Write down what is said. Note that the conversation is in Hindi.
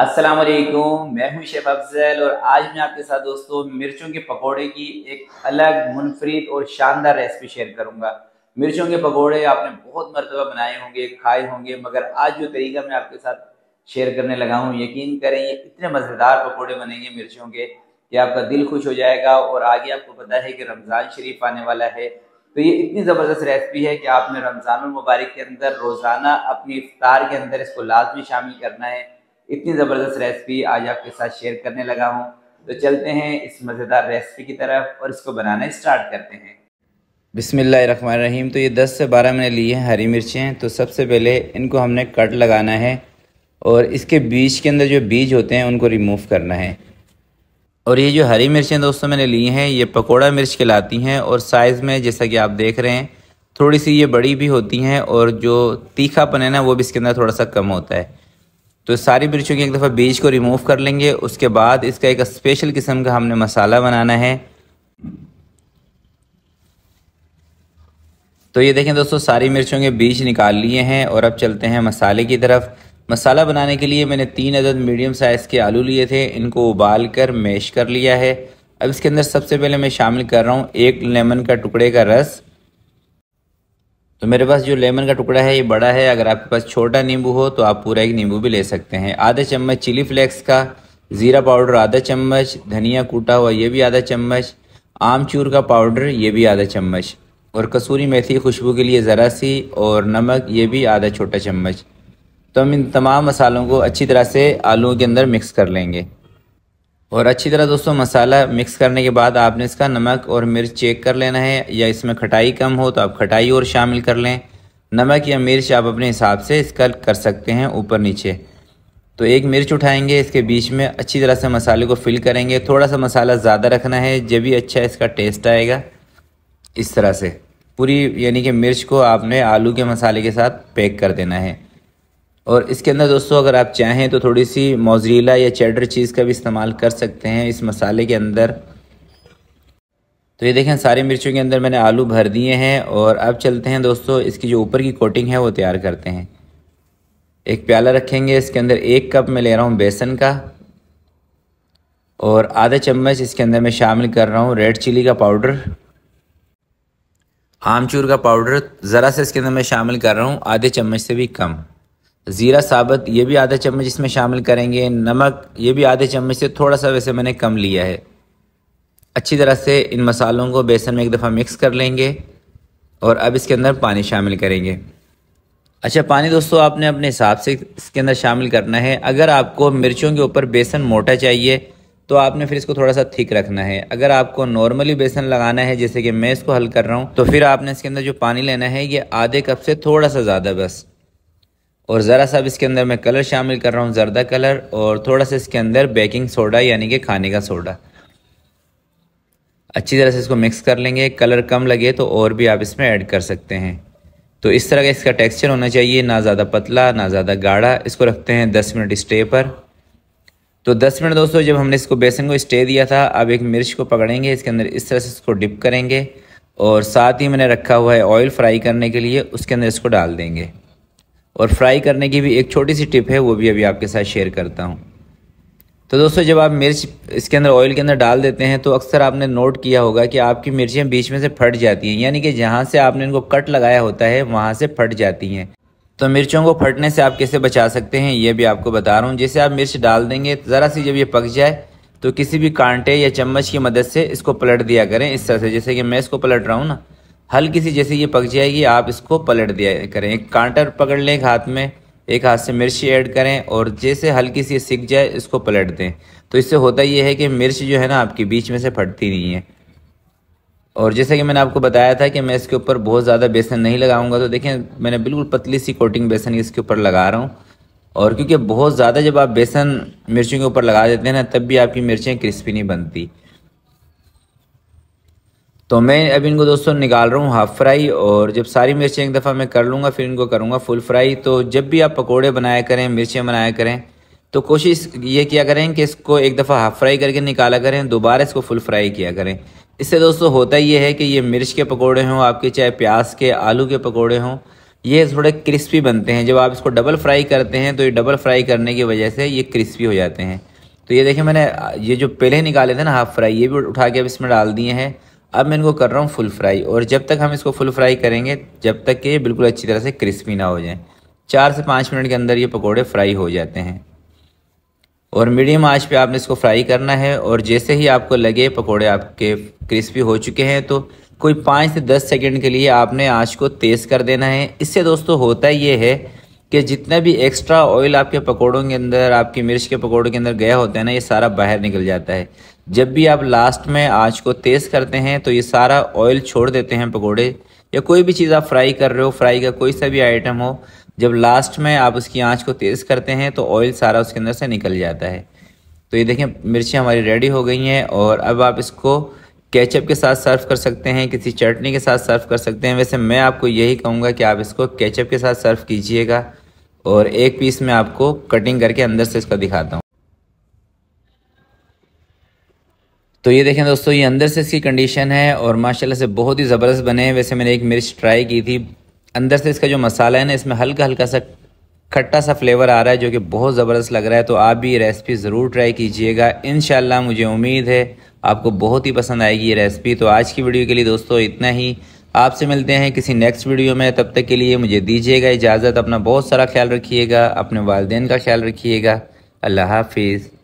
अस्सलाम वालेकुम मैं हूं शेफ अफजल और आज मैं आपके साथ दोस्तों मिर्चों के पकोड़े की एक अलग मुनफरद और शानदार रेसिपी शेयर करूंगा मिर्चों के पकोड़े आपने बहुत मरतबा बनाए होंगे खाए होंगे मगर आज जो तरीका मैं आपके साथ शेयर करने लगा हूँ यकीन करें ये इतने मज़ेदार पकौड़े बनेंगे मिर्चों के कि आपका दिल खुश हो जाएगा और आगे आपको पता है कि रमज़ान शरीफ आने वाला है तो ये इतनी ज़बरदस्त रेसिपी है कि आपने रमज़ान मुबारक के अंदर रोज़ाना अपनी इफ्तार के अंदर इसको लाजमी शामिल करना है इतनी ज़बरदस्त रेसिपी आज आपके साथ शेयर करने लगा हूँ तो चलते हैं इस मज़ेदार रेसिपी की तरफ और इसको बनाना स्टार्ट करते हैं बिसमीम तो ये 10 से 12 मैंने लिए हैं हरी मिर्चें तो सबसे पहले इनको हमने कट लगाना है और इसके बीज के अंदर जो बीज होते हैं उनको रिमूव करना है और ये जो हरी मिर्चें दोस्तों मैंने ली हैं ये पकोड़ा मिर्च के लाती हैं और साइज़ में जैसा कि आप देख रहे हैं थोड़ी सी ये बड़ी भी होती हैं और जो तीखापन है ना वो भी इसके अंदर थोड़ा सा कम होता है तो सारी मिर्चों की एक दफ़ा बीज को रिमूव कर लेंगे उसके बाद इसका एक स्पेशल किस्म का हमने मसाला बनाना है तो ये देखें दोस्तों सारी मिर्चों के बीज निकाल लिए हैं और अब चलते हैं मसाले की तरफ मसाला बनाने के लिए मैंने तीन अदद मीडियम साइज़ के आलू लिए थे इनको उबाल कर मैश कर लिया है अब इसके अंदर सबसे पहले मैं शामिल कर रहा हूँ एक लेमन का टुकड़े का रस तो मेरे पास जो लेमन का टुकड़ा है ये बड़ा है अगर आपके पास छोटा नींबू हो तो आप पूरा एक नींबू भी ले सकते हैं आधा चम्मच चिली फ्लेक्स का ज़ीरा पाउडर आधा चम्मच धनिया कूटा हुआ ये भी आधा चम्मच आमचूर का पाउडर ये भी आधा चम्मच और कसूरी मेथी खुशबू के लिए ज़रा सी और नमक ये भी आधा छोटा चम्मच तो हम इन तमाम मसालों को अच्छी तरह से आलू के अंदर मिक्स कर लेंगे और अच्छी तरह दोस्तों मसाला मिक्स करने के बाद आपने इसका नमक और मिर्च चेक कर लेना है या इसमें खटाई कम हो तो आप खटाई और शामिल कर लें नमक या मिर्च आप अपने हिसाब से इसका कर सकते हैं ऊपर नीचे तो एक मिर्च उठाएंगे इसके बीच में अच्छी तरह से मसाले को फिल करेंगे थोड़ा सा मसाला ज़्यादा रखना है जब भी अच्छा इसका टेस्ट आएगा इस तरह से पूरी यानी कि मिर्च को आपने आलू के मसाले के साथ पैक कर देना है और इसके अंदर दोस्तों अगर आप चाहें तो थोड़ी सी मोजरीला या चेडर चीज़ का भी इस्तेमाल कर सकते हैं इस मसाले के अंदर तो ये देखें सारी मिर्चों के अंदर मैंने आलू भर दिए हैं और अब चलते हैं दोस्तों इसकी जो ऊपर की कोटिंग है वो तैयार करते हैं एक प्याला रखेंगे इसके अंदर एक कप मैं ले रहा हूँ बेसन का और आधा चम्मच इसके अंदर मैं शामिल कर रहा हूँ रेड चिली का पाउडर आमचूर का पाउडर ज़रा से इसके अंदर मैं शामिल कर रहा हूँ आधे चम्मच से भी कम ज़ीरा साबत ये भी आधा चम्मच इसमें शामिल करेंगे नमक ये भी आधे चम्मच से थोड़ा सा वैसे मैंने कम लिया है अच्छी तरह से इन मसालों को बेसन में एक दफ़ा मिक्स कर लेंगे और अब इसके अंदर पानी शामिल करेंगे अच्छा पानी दोस्तों आपने अपने हिसाब से इसके अंदर शामिल करना है अगर आपको मिर्चों के ऊपर बेसन मोटा चाहिए तो आपने फिर इसको थोड़ा सा थिक रखना है अगर आपको नॉर्मली बेसन लगाना है जैसे कि मैं इसको हल कर रहा हूँ तो फिर आपने इसके अंदर जो पानी लेना है ये आधे कप से थोड़ा सा ज़्यादा बस और ज़रा सा इसके अंदर मैं कलर शामिल कर रहा हूँ जर्दा कलर और थोड़ा सा इसके अंदर बेकिंग सोडा यानी कि खाने का सोडा अच्छी तरह से इसको मिक्स कर लेंगे कलर कम लगे तो और भी आप इसमें ऐड कर सकते हैं तो इस तरह का इसका टेक्सचर होना चाहिए ना ज़्यादा पतला ना ज़्यादा गाढ़ा इसको रखते हैं दस मिनट स्टे पर तो दस मिनट दोस्तों जब हमने इसको बेसन को स्टे दिया था अब एक मिर्च को पकड़ेंगे इसके अंदर इस तरह से इसको डिप करेंगे और साथ ही मैंने रखा हुआ है ऑयल फ्राई करने के लिए उसके अंदर इसको डाल देंगे और फ्राई करने की भी एक छोटी सी टिप है वो भी अभी आपके साथ शेयर करता हूँ तो दोस्तों जब आप मिर्च इसके अंदर ऑयल के अंदर डाल देते हैं तो अक्सर आपने नोट किया होगा कि आपकी मिर्चियाँ बीच में से फट जाती हैं यानी कि जहाँ से आपने इनको कट लगाया होता है वहाँ से फट जाती हैं तो मिर्चों को फटने से आप कैसे बचा सकते हैं ये भी आपको बता रहा हूँ जैसे आप मिर्च डाल देंगे ज़रा सी जब ये पक जाए तो किसी भी कांटे या चम्मच की मदद से इसको पलट दिया करें इस तरह से जैसे कि मैं इसको पलट रहा हूँ ना हल्की सी जैसे ये पक जाएगी आप इसको पलट दिया करें एक कांटर पकड़ लें एक हाथ में एक हाथ से मिर्ची ऐड करें और जैसे हल्की सी सिक जाए इसको पलट दें तो इससे होता ये है कि मिर्च जो है ना आपके बीच में से फटती नहीं है और जैसा कि मैंने आपको बताया था कि मैं इसके ऊपर बहुत ज़्यादा बेसन नहीं लगाऊंगा तो देखें मैंने बिल्कुल पतली सी कोटिंग बेसन इसके ऊपर लगा रहा हूँ और क्योंकि बहुत ज़्यादा जब आप बेसन मिर्चों के ऊपर लगा देते हैं ना तब भी आपकी मिर्चें क्रिस्पी नहीं बनती तो मैं अब इनको दोस्तों निकाल रहा हूँ हाफ़ फ्राई और जब सारी मिर्चें एक दफ़ा मैं कर लूँगा फिर इनको करूँगा फुल फ्राई तो जब भी आप पकोड़े बनाया करें मिर्चें बनाया करें तो कोशिश ये किया करें कि इसको एक दफ़ा हाफ़ फ्राई करके निकाला करें दोबारा इसको फुल फ्राई किया करें इससे दोस्तों होता ये है कि ये मिर्च के पकौड़े हों आपके चाहे प्याज के आलू के पकौड़े हों ये थोड़े क्रिस्पी बनते हैं जब आप इसको डबल फ्राई करते हैं तो ये डबल फ्राई करने की वजह से ये क्रिस्पी हो जाते हैं तो ये देखिए मैंने ये जो पहले निकाले थे ना हाफ़ फ्राई ये भी उठा के अब इसमें डाल दिए हैं अब मैं इनको कर रहा हूँ फुल फ्राई और जब तक हम इसको फुल फ्राई करेंगे जब तक कि ये बिल्कुल अच्छी तरह से क्रिस्पी ना हो जाए चार से पाँच मिनट के अंदर ये पकौड़े फ्राई हो जाते हैं और मीडियम आँच पर आपने इसको फ्राई करना है और जैसे ही आपको लगे पकौड़े आपके क्रिस्पी हो चुके हैं तो कोई पाँच से दस सेकेंड के लिए आपने आँच को तेज़ कर देना है इससे दोस्तों होता ये है कि जितना भी एक्स्ट्रा ऑयल आपके पकौड़ों के अंदर आपकी मिर्च के पकौड़ों के अंदर गया होता है ना ये सारा बाहर निकल जाता है जब भी आप लास्ट में आँच को तेज़ करते हैं तो ये सारा ऑयल छोड़ देते हैं पकौड़े या कोई भी चीज़ आप फ्राई कर रहे हो फ्राई का कोई सा भी आइटम हो जब लास्ट में आप उसकी आँच को तेज़ करते हैं तो ऑयल सारा उसके अंदर से निकल जाता है तो ये देखें मिर्ची हमारी रेडी हो गई हैं और अब आप इसको केचप के साथ सर्व कर सकते हैं किसी चटनी के साथ सर्व कर सकते हैं वैसे मैं आपको यही कहूँगा कि आप इसको केचप के साथ सर्व कीजिएगा और एक पीस में आपको कटिंग करके अंदर से इसका दिखाता हूँ तो ये देखें दोस्तों ये अंदर से इसकी कंडीशन है और माशाल्लाह से बहुत ही ज़बरदस्त बने हैं वैसे मैंने एक मिर्च ट्राई की थी अंदर से इसका जो मसाला है ना इसमें हल्का हल्का सा खट्टा सा फ्लेवर आ रहा है जो कि बहुत ज़बरदस्त लग रहा है तो आप भी ये रेसिपी ज़रूर ट्राई कीजिएगा इन मुझे उम्मीद है आपको बहुत ही पसंद आएगी ये रेसिपी तो आज की वीडियो के लिए दोस्तों इतना ही आपसे मिलते हैं किसी नेक्स्ट वीडियो में तब तक के लिए मुझे दीजिएगा इजाज़त अपना बहुत सारा ख्याल रखिएगा अपने वालदेन का ख्याल रखिएगा अल्लाह हाफिज़